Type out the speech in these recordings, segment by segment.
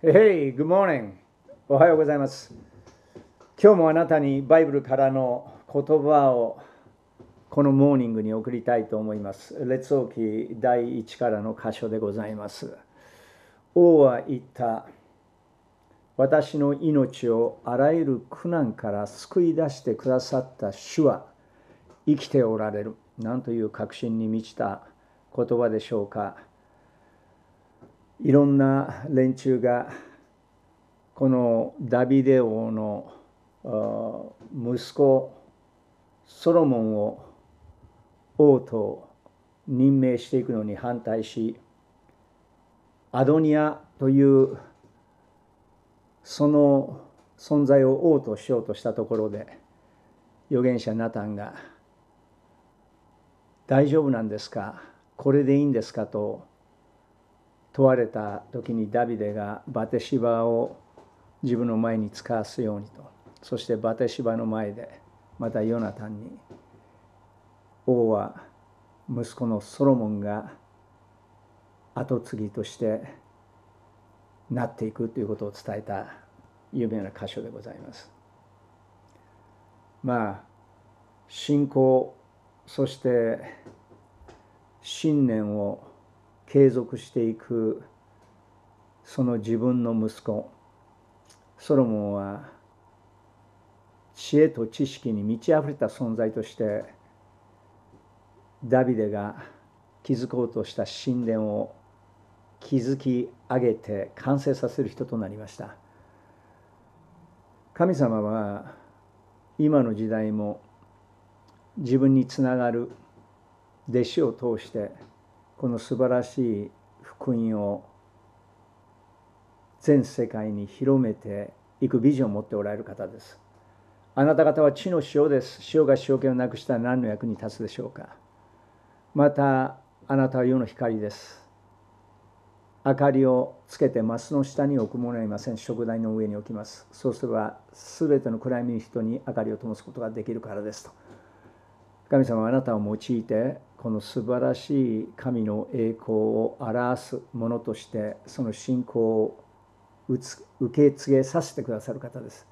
Hey, good morning. おはようございます。今日もあなたにバイブルからの言葉をこのモーニングに送りたいと思います。列王記第1からの箇所でございます。王は言った。私の命をあらゆる苦難から救い出してくださった主は生きておられる。なんという確信に満ちた言葉でしょうか。いろんな連中がこのダビデ王の息子ソロモンを王と任命していくのに反対しアドニアというその存在を王としようとしたところで預言者ナタンが「大丈夫なんですかこれでいいんですか?」と問われた時にダビデがバテシバを自分の前に使わすようにとそしてバテシバの前でまたヨナタンに王は息子のソロモンが跡継ぎとしてなっていくということを伝えた有名な箇所でございます。まあ信仰そして信念を継続していくその自分の息子ソロモンは知恵と知識に満ち溢れた存在としてダビデが築こうとした神殿を築き上げて完成させる人となりました神様は今の時代も自分につながる弟子を通してこの素晴らしい福音を全世界に広めていくビジョンを持っておられる方です。あなた方は地の塩です。塩が塩気をなくしたら何の役に立つでしょうか。またあなたは世の光です。明かりをつけてマスの下に置くものはいません。食台の上に置きます。そうすれば全ての暗闇の人に明かりを灯すことができるからですと。神様はあなたを用いてこの素晴らしい神の栄光を表すものとしてその信仰を受け継げさせてくださる方です。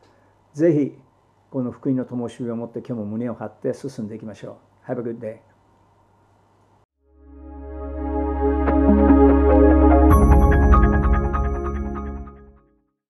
ぜひこの福音の灯火を持って今日も胸を張って進んでいきましょう。Have a good day.